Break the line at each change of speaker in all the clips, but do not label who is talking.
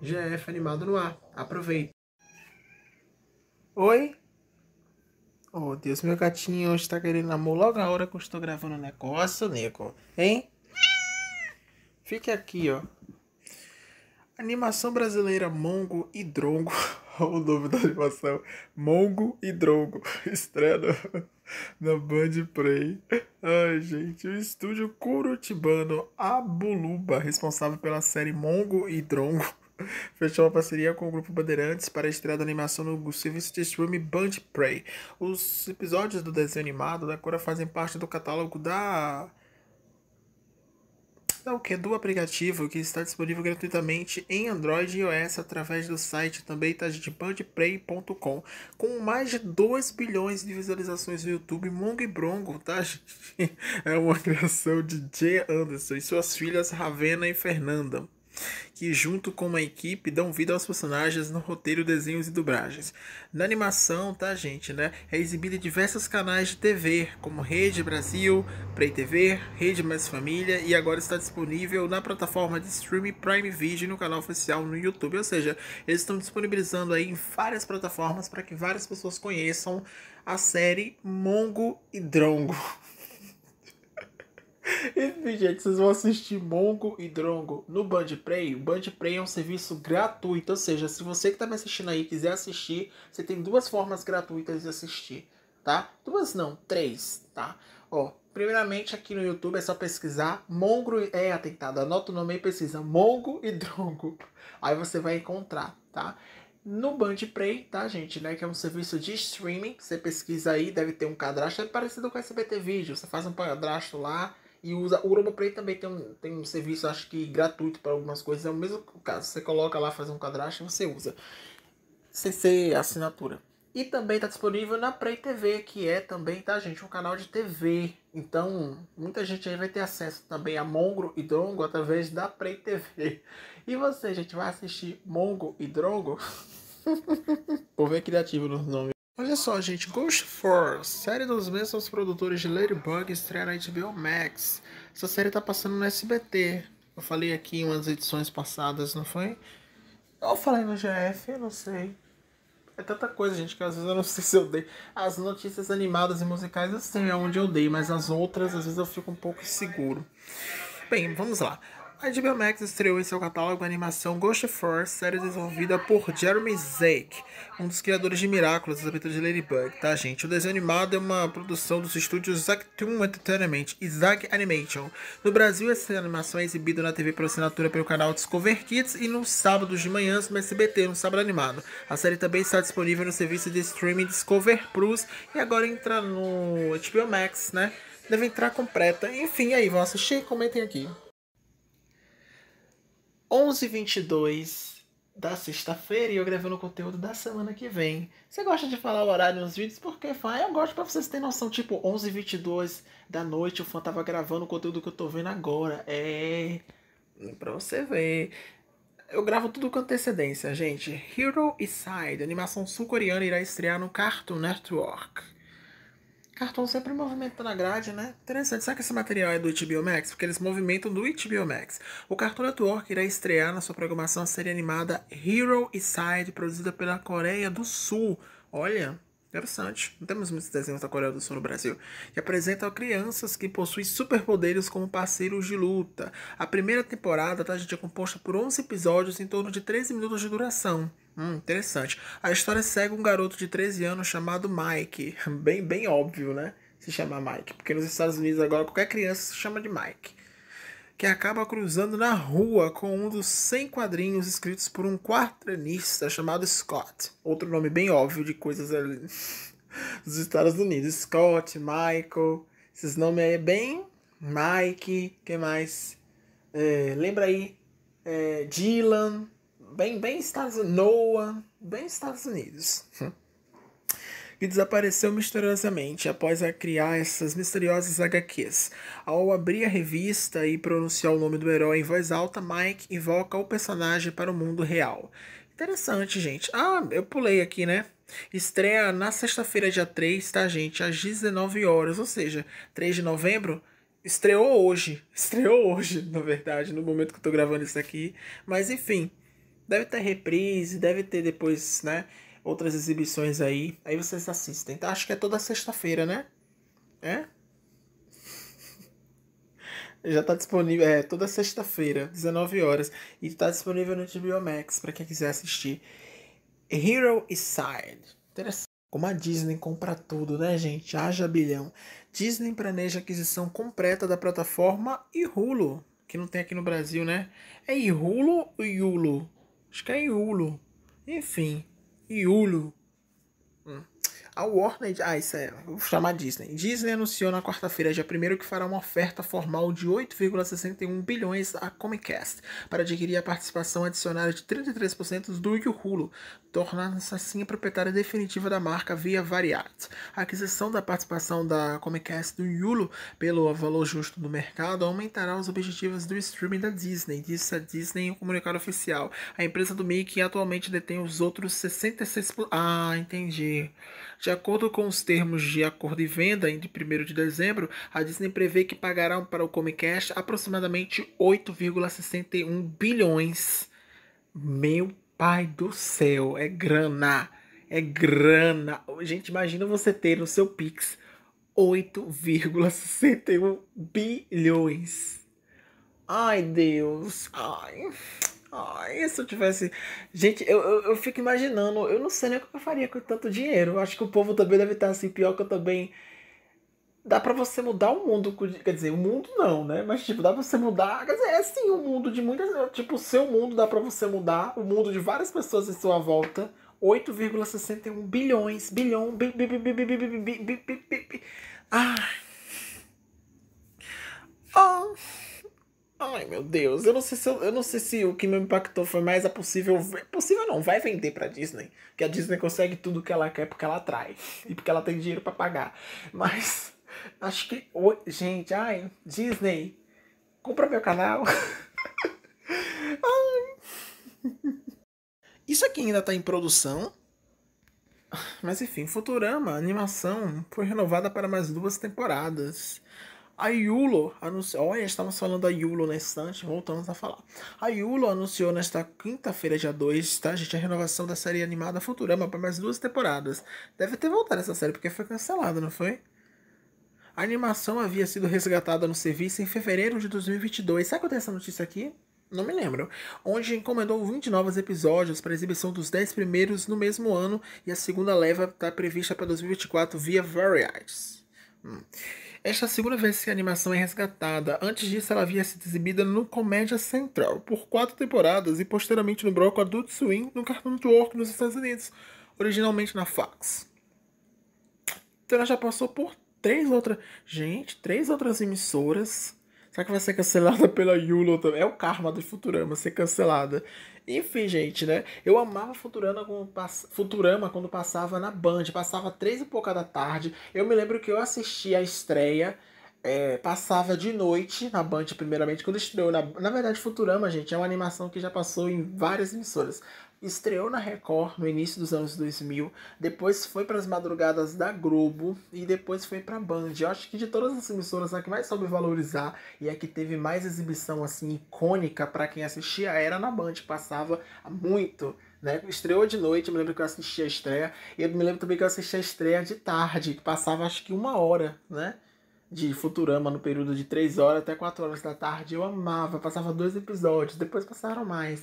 GF Animado no Ar. Aproveita. Oi? Oh, Deus, meu gatinho hoje tá querendo amor logo na hora que eu estou gravando o negócio, nego. Hein? Fique aqui, ó. Animação brasileira Mongo e Drongo. Olha o nome da animação. Mongo e Drongo. Estreia na Band Play. Ai, gente. O estúdio Curutibano Abuluba, responsável pela série Mongo e Drongo fechou uma parceria com o Grupo Bandeirantes para a estreia da animação no serviço de streaming Band Prey. Os episódios do desenho animado da Cora fazem parte do catálogo da o que do aplicativo que está disponível gratuitamente em Android e iOS através do site também tá, de bandprey.com. com mais de 2 bilhões de visualizações no YouTube Mongo e Bronco tá gente? é uma criação de Jay Anderson e suas filhas Ravena e Fernanda que junto com uma equipe dão vida aos personagens no roteiro, desenhos e dublagens. Na animação, tá gente, né? É exibida em diversos canais de TV, como Rede Brasil, Play TV, Rede Mais Família e agora está disponível na plataforma de streaming Prime Video no canal oficial no YouTube. Ou seja, eles estão disponibilizando aí em várias plataformas para que várias pessoas conheçam a série Mongo e Drongo. Enfim, gente, vocês vão assistir Mongo e Drongo no Bandplay. O Bandplay é um serviço gratuito, ou seja, se você que está me assistindo aí quiser assistir, você tem duas formas gratuitas de assistir, tá? Duas não, três, tá? Ó, primeiramente aqui no YouTube é só pesquisar Mongo é atentado, anota o nome e pesquisa Mongo e Drongo. Aí você vai encontrar, tá? no Bandplay, tá, gente, né? Que é um serviço de streaming. Você pesquisa aí, deve ter um cadastro. É parecido com o SBT Vídeo. Você faz um cadastro lá, e usa, o Globoplay também tem um, tem um serviço, acho que gratuito para algumas coisas. É o mesmo caso. Você coloca lá, faz um cadastro e você usa. Sem ser assinatura. E também está disponível na Play TV, que é também, tá, gente, um canal de TV. Então, muita gente aí vai ter acesso também a Mongo e Drongo através da Play TV. E você, gente, vai assistir Mongo e Drongo? Vou ver criativo nos nomes. Olha só, gente, Ghost Force, série dos mesmos produtores de Ladybug, estreia na HBO Max. Essa série tá passando no SBT. Eu falei aqui em umas edições passadas, não foi? Eu falei no GF, eu não sei. É tanta coisa, gente, que às vezes eu não sei se eu dei. As notícias animadas e musicais eu sei onde eu dei, mas as outras às vezes eu fico um pouco inseguro. Bem, vamos lá. A HBO Max estreou em seu catálogo a animação Ghost Force, série desenvolvida por Jeremy Zake, um dos criadores de Miraculous, das aventuras de Ladybug, tá gente? O desenho animado é uma produção dos estúdios Zactoon Entertainment e Zack Animation. No Brasil, essa animação é exibida na TV por assinatura pelo canal Discover Kids e no sábado de manhã no SBT, no sábado animado. A série também está disponível no serviço de streaming Discover Plus e agora entra no HBO Max, né? Deve entrar completa. Enfim, aí vão assistir, comentem aqui. 11h22 da sexta-feira e eu gravando o conteúdo da semana que vem. Você gosta de falar o horário nos vídeos? Porque fala, eu gosto pra vocês terem noção. Tipo, 11h22 da noite o fã tava gravando o conteúdo que eu tô vendo agora. É. é pra você ver. Eu gravo tudo com antecedência, gente. Hero Side, animação sul-coreana, irá estrear no Cartoon Network. Cartoon sempre movimentando a grade, né? Interessante, será que esse material é do HBO Max? Porque eles movimentam do HBO Max. O Cartoon Network irá estrear na sua programação a série animada Hero Side, produzida pela Coreia do Sul. Olha, interessante. Não temos muitos desenhos da Coreia do Sul no Brasil. Que apresenta crianças que possuem superpoderes como parceiros de luta. A primeira temporada tá, gente, é composta por 11 episódios em torno de 13 minutos de duração. Hum, interessante. A história segue um garoto de 13 anos chamado Mike. Bem, bem óbvio, né? Se chama Mike. Porque nos Estados Unidos agora qualquer criança se chama de Mike. Que acaba cruzando na rua com um dos 100 quadrinhos escritos por um quadrinista chamado Scott. Outro nome bem óbvio de coisas ali dos Estados Unidos. Scott, Michael, esses nomes aí é bem. Mike, quem mais? É, lembra aí? É, Dylan bem, bem Estados Unidos, Noah, bem Estados Unidos, que desapareceu misteriosamente após a criar essas misteriosas HQs. Ao abrir a revista e pronunciar o nome do herói em voz alta, Mike invoca o personagem para o mundo real. Interessante, gente. Ah, eu pulei aqui, né? Estreia na sexta-feira, dia 3, tá, gente? Às 19 horas, ou seja, 3 de novembro. Estreou hoje. Estreou hoje, na verdade, no momento que eu tô gravando isso aqui. Mas enfim. Deve ter reprise, deve ter depois, né? Outras exibições aí. Aí vocês assistem, então, Acho que é toda sexta-feira, né? É? Já tá disponível, é, toda sexta-feira, 19 horas. E tá disponível no HBO Max, pra quem quiser assistir. Hero Side. Interessante. Como a Disney compra tudo, né, gente? Haja bilhão. Disney planeja aquisição completa da plataforma e Hulu, que não tem aqui no Brasil, né? É Hulu ou Hulu? Acho que é Iulo. Enfim, Iulo a Warner, ah, isso é, vou chamar Disney. Disney anunciou na quarta-feira, dia 1 que fará uma oferta formal de 8,61 bilhões à Comcast para adquirir a participação adicionária de 33% do Hulu, tornando-se assim a proprietária definitiva da marca via Variat. A aquisição da participação da Comcast do Hulu pelo valor justo do mercado aumentará os objetivos do streaming da Disney, disse a Disney em um comunicado oficial. A empresa do Mickey atualmente detém os outros 66%. Ah, entendi de acordo com os termos de acordo de venda de 1 de dezembro, a Disney prevê que pagará para o Comcast aproximadamente 8,61 bilhões. Meu pai do céu, é grana, é grana. Gente, imagina você ter no seu Pix 8,61 bilhões. Ai, Deus. Ai. Ai, se eu tivesse. Gente, eu, eu, eu, fico imaginando, eu não sei nem o que eu faria com tanto dinheiro. Eu acho que o povo também deve estar assim, pior que eu também. Dá pra você mudar o mundo, quer dizer, o mundo não, né? Mas, tipo, dá pra você mudar. Quer dizer, é sim o um mundo de muitas. Tipo, o seu mundo dá pra você mudar, o mundo de várias pessoas em sua volta. 8,61 bilhões, bilhão, bi, bi, bi, bi, Ah. Oh. Ai, meu Deus, eu não sei se, eu, eu, não sei se o que me impactou foi mais a possível. É possível não, vai vender pra Disney. Que a Disney consegue tudo que ela quer porque ela atrai. E porque ela tem dinheiro para pagar. Mas acho que. Gente, ai, Disney, compra meu canal. Isso aqui ainda tá em produção. Mas enfim, Futurama, a animação, foi renovada para mais duas temporadas. A Yulo anunciou. Olha, estamos falando da Yulo na instante, voltamos a falar. A Yulo anunciou nesta quinta-feira, dia 2, tá, gente? A renovação da série animada Futurama para mais duas temporadas. Deve ter voltado essa série, porque foi cancelada, não foi? A animação havia sido resgatada no serviço em fevereiro de 2022. Sabe quando é essa notícia aqui? não me lembro, onde encomendou 20 novos episódios para exibição dos 10 primeiros no mesmo ano e a segunda leva está prevista para 2024 via Varieties. Hum. Esta é segunda vez que a animação é resgatada, antes disso ela havia sido exibida no Comédia Central por quatro temporadas e posteriormente no bloco Adult Swim no Cartoon Network nos Estados Unidos, originalmente na Fox. Então ela já passou por três outras. Gente, três outras emissoras Será que vai ser cancelada pela Yulo também? É o karma do Futurama ser cancelada. Enfim, gente, né? Eu amava Futurama quando, Futurama quando passava na Band. Passava três e pouca da tarde. Eu me lembro que eu assisti a estreia. É, passava de noite na Band, primeiramente, quando estreou. Na, na verdade, Futurama, gente, é uma animação que já passou em várias emissoras estreou na Record no início dos anos 2000, depois foi para as madrugadas da Globo e depois foi para a Band. Eu acho que de todas as emissoras a que mais soube valorizar e a que teve mais exibição assim icônica para quem assistia era na Band, passava muito. Né? Estreou de noite, eu me lembro que eu assisti a estreia, e eu me lembro também que eu assisti a estreia de tarde, que passava acho que uma hora, né? de Futurama no período de 3 horas até 4 horas da tarde. Eu amava, passava dois episódios, depois passaram mais.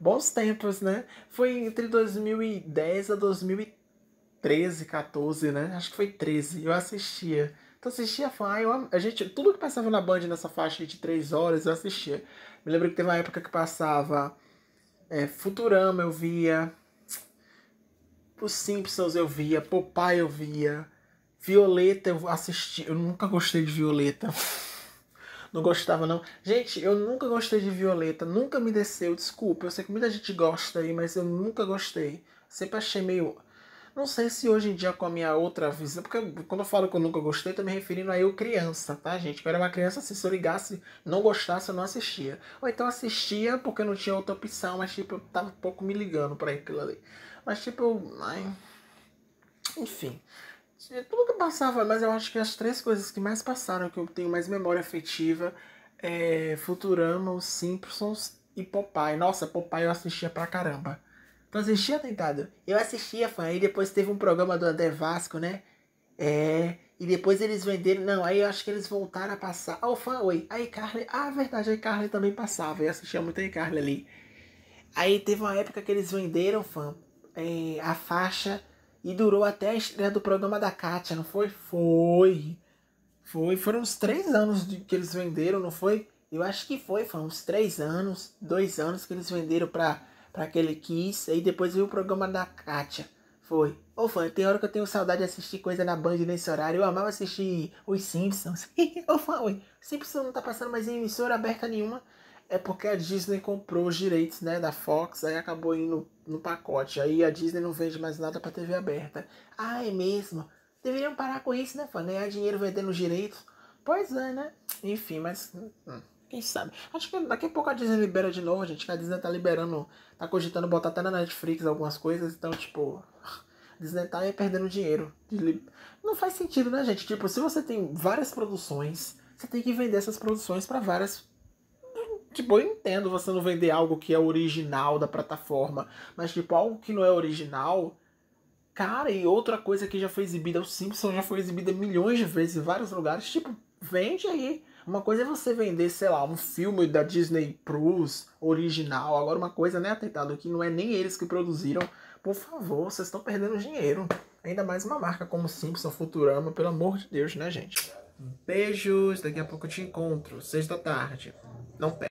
Bons tempos, né? Foi entre 2010 a 2013, 14, né? Acho que foi 13. Eu assistia. Então assistia Fly, ah, eu, a gente, tudo que passava na Band nessa faixa de 3 horas, eu assistia. Me lembro que teve uma época que passava é, Futurama, eu via. Os Simpsons eu via, Popeye eu via, Violeta eu assisti. Eu nunca gostei de Violeta não gostava, não. Gente, eu nunca gostei de Violeta, nunca me desceu, desculpa. Eu sei que muita gente gosta aí, mas eu nunca gostei. Sempre achei meio. Não sei se hoje em dia com a minha outra visão, porque quando eu falo que eu nunca gostei, tô me referindo a eu criança, tá, gente? Eu era uma criança, se eu ligasse, não gostasse, eu não assistia. Ou então assistia porque não tinha outra opção, mas tipo, eu tava um pouco me ligando pra aquilo ali. Mas tipo, ai. Enfim tudo que passava, mas eu acho que as três coisas que mais passaram, que eu tenho mais memória afetiva, é Futurama, Os Simpsons e Popeye. Nossa, Popeye eu assistia pra caramba. Tu assistia, Tentado? Eu assistia, fã. Aí depois teve um programa do André Vasco, né? É. E depois eles venderam. Não, aí eu acho que eles voltaram a passar. Ah, oh, o fã, oi. A Carly Ah, verdade, a Carly também passava. Eu assistia muito a Carly ali. Aí teve uma época que eles venderam, fã, é, a faixa e durou até a estreia do programa da Kátia, não foi? Foi. Foi. Foram uns três anos que eles venderam, não foi? Eu acho que foi, foram uns três anos, dois anos que eles venderam pra, pra aquele Kiss. Aí depois veio o programa da Kátia. Foi. Ô, fã, tem hora que eu tenho saudade de assistir coisa na Band nesse horário. Eu amava assistir Os Simpsons. Ô, fã, oi. Simpsons não tá passando mais em emissora aberta nenhuma é porque a Disney comprou os direitos né, da Fox, aí acabou indo no pacote. Aí a Disney não vende mais nada pra TV aberta. Ah, é mesmo? Deveriam parar com isso, né, fã? Ganhar dinheiro vendendo direitos. Pois é, né? Enfim, mas. Hum, hum, quem sabe? Acho que daqui a pouco a Disney libera de novo, gente. Que a Disney tá liberando. Tá cogitando botar até na Netflix algumas coisas. Então, tipo. Disney tá aí perdendo dinheiro. Não faz sentido, né, gente? Tipo, se você tem várias produções, você tem que vender essas produções para várias Tipo, eu entendo você não vender algo que é original da plataforma, mas tipo, algo que não é original. Cara, e outra coisa que já foi exibida, o Simpsons já foi exibida milhões de vezes em vários lugares. Tipo, vende aí. Uma coisa é você vender, sei lá, um filme da Disney Plus original. Agora, uma coisa, né, atentado, que não é nem eles que produziram. Por favor, vocês estão perdendo dinheiro. Ainda mais uma marca como Simpson, Futurama, pelo amor de Deus, né, gente? Beijos, daqui a pouco eu te encontro. Seis da tarde. Não perde.